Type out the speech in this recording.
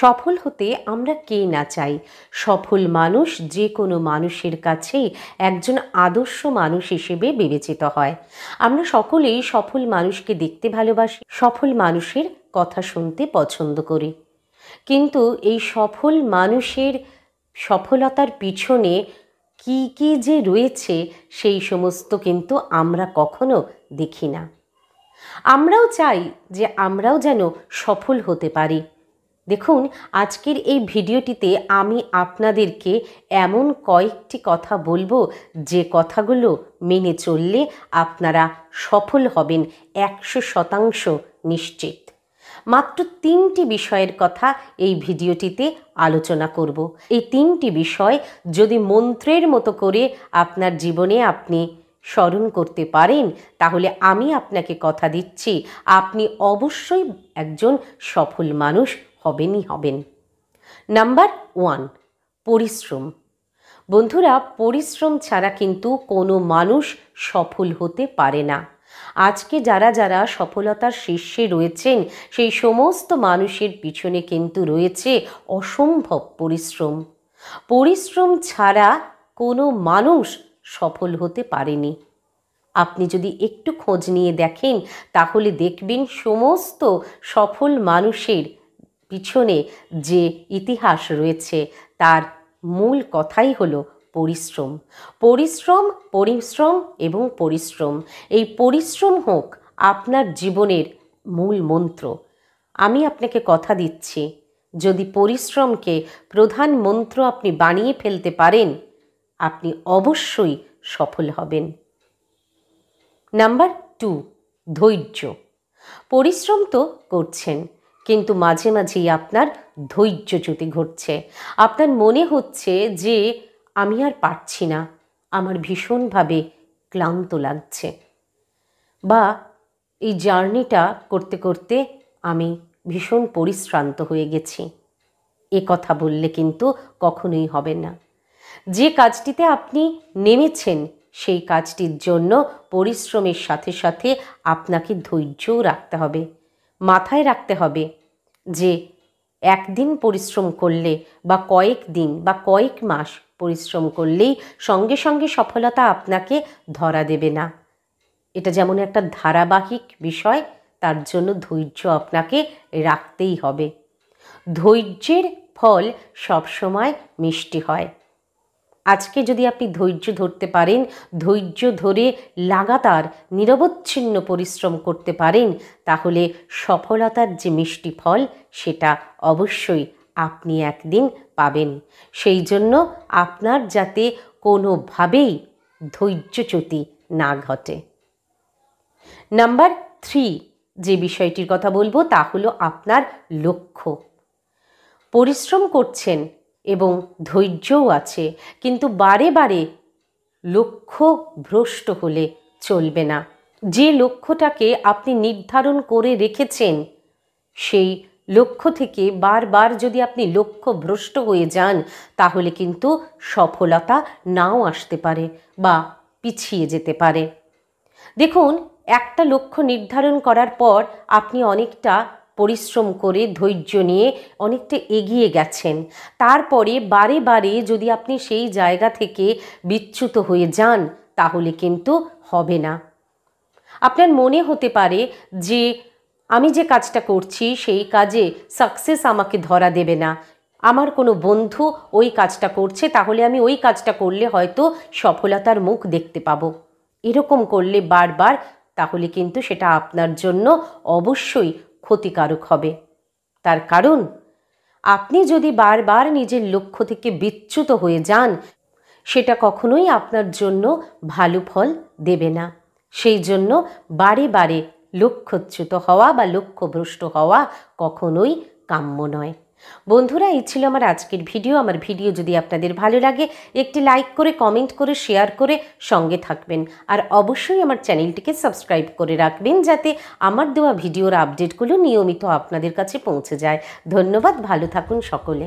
সফল হতে আমরা কে না চাই সফল মানুষ যে কোনো মানুষের কাছে একজন আদর্শ মানুষ হিসেবে বিবেচিত হয় আমরা সকলেই সফল মানুষকে দেখতে ভালোবাসি সফল মানুষের কথা শুনতে পছন্দ করি কিন্তু এই সফল মানুষের সফলতার পিছনে কি কি যে রয়েছে সেই সমস্ত কিন্তু আমরা কখনো দেখি না আমরাও চাই যে আমরাও যেন সফল হতে পারি দেখুন আজকের এই ভিডিওটিতে আমি আপনাদেরকে এমন কয়েকটি কথা বলবো যে কথাগুলো মেনে চললে আপনারা সফল হবেন একশো শতাংশ নিশ্চিত মাত্র তিনটি বিষয়ের কথা এই ভিডিওটিতে আলোচনা করব এই তিনটি বিষয় যদি মন্ত্রের মতো করে আপনার জীবনে আপনি স্মরণ করতে পারেন তাহলে আমি আপনাকে কথা দিচ্ছি আপনি অবশ্যই একজন সফল মানুষ হবেনই হবেন নাম্বার ওয়ান পরিশ্রম বন্ধুরা পরিশ্রম ছাড়া কিন্তু কোনো মানুষ সফল হতে পারে না আজকে যারা যারা সফলতার শীর্ষে রয়েছেন সেই সমস্ত মানুষের পিছনে কিন্তু রয়েছে অসম্ভব পরিশ্রম পরিশ্রম ছাড়া কোনো মানুষ সফল হতে পারেনি আপনি যদি একটু খোঁজ নিয়ে দেখেন তাহলে দেখবেন সমস্ত সফল মানুষের পিছনে যে ইতিহাস রয়েছে তার মূল কথাই হলো পরিশ্রম পরিশ্রম পরিশ্রম এবং পরিশ্রম এই পরিশ্রম হোক আপনার জীবনের মূল মন্ত্র আমি আপনাকে কথা দিচ্ছি যদি পরিশ্রমকে প্রধান মন্ত্র আপনি বানিয়ে ফেলতে পারেন আপনি অবশ্যই সফল হবেন নাম্বার টু ধৈর্য পরিশ্রম তো করছেন কিন্তু মাঝে মাঝেই আপনার ধৈর্যচ্যুতি ঘটছে আপনার মনে হচ্ছে যে আমি আর পারছি না আমার ভীষণভাবে ক্লান্ত লাগছে বা এই জার্নিটা করতে করতে আমি ভীষণ পরিশ্রান্ত হয়ে গেছি এ কথা বললে কিন্তু কখনোই হবে না যে কাজটিতে আপনি নেমেছেন সেই কাজটির জন্য পরিশ্রমের সাথে সাথে আপনাকে ধৈর্যও রাখতে হবে মাথায় রাখতে হবে যে একদিন পরিশ্রম করলে বা কয়েক দিন বা কয়েক মাস পরিশ্রম করলেই সঙ্গে সঙ্গে সফলতা আপনাকে ধরা দেবে না এটা যেমন একটা ধারাবাহিক বিষয় তার জন্য ধৈর্য আপনাকে রাখতেই হবে ধৈর্যের ফল সবসময় মিষ্টি হয় আজকে যদি আপনি ধৈর্য ধরতে পারেন ধৈর্য ধরে লাগাতার নিরবচ্ছিন্ন পরিশ্রম করতে পারেন তাহলে সফলতার যে মিষ্টি ফল সেটা অবশ্যই আপনি একদিন পাবেন সেই জন্য আপনার যাতে কোনোভাবেই ধৈর্যচ্যুতি না ঘটে নাম্বার থ্রি যে বিষয়টির কথা বলবো তা হলো আপনার লক্ষ্য পরিশ্রম করছেন এবং ধৈর্যও আছে কিন্তু বারে বারে লক্ষ্য ভ্রষ্ট হলে চলবে না যে লক্ষ্যটাকে আপনি নির্ধারণ করে রেখেছেন সেই লক্ষ্য থেকে বারবার যদি আপনি লক্ষ্য ভ্রষ্ট হয়ে যান তাহলে কিন্তু সফলতা নাও আসতে পারে বা পিছিয়ে যেতে পারে দেখুন একটা লক্ষ্য নির্ধারণ করার পর আপনি অনেকটা পরিশ্রম করে ধৈর্য নিয়ে অনেকটা এগিয়ে গেছেন তারপরে বারে বারে যদি আপনি সেই জায়গা থেকে বিচ্যুত হয়ে যান তাহলে কিন্তু হবে না আপনার মনে হতে পারে যে আমি যে কাজটা করছি সেই কাজে সাকসেস আমাকে ধরা দেবে না আমার কোনো বন্ধু ওই কাজটা করছে তাহলে আমি ওই কাজটা করলে হয়তো সফলতার মুখ দেখতে পাবো এরকম করলে বারবার তাহলে কিন্তু সেটা আপনার জন্য অবশ্যই ক্ষতিকারক হবে তার কারণ আপনি যদি বারবার নিজের লক্ষ্য থেকে বিচ্যুত হয়ে যান সেটা কখনোই আপনার জন্য ভালো ফল দেবে না সেই জন্য বারে বারে লক্ষ্যচ্যুত হওয়া বা লক্ষ্যভ্রষ্ট হওয়া কখনোই কাম্য নয় বন্ধুরা এই ছিল আমার আজকের ভিডিও আমার ভিডিও যদি আপনাদের ভালো লাগে একটি লাইক করে কমেন্ট করে শেয়ার করে সঙ্গে থাকবেন আর অবশ্যই আমার চ্যানেলটিকে সাবস্ক্রাইব করে রাখবেন যাতে আমার দেওয়া ভিডিওর আপডেটগুলো নিয়মিত আপনাদের কাছে পৌঁছে যায় ধন্যবাদ ভালো থাকুন সকলে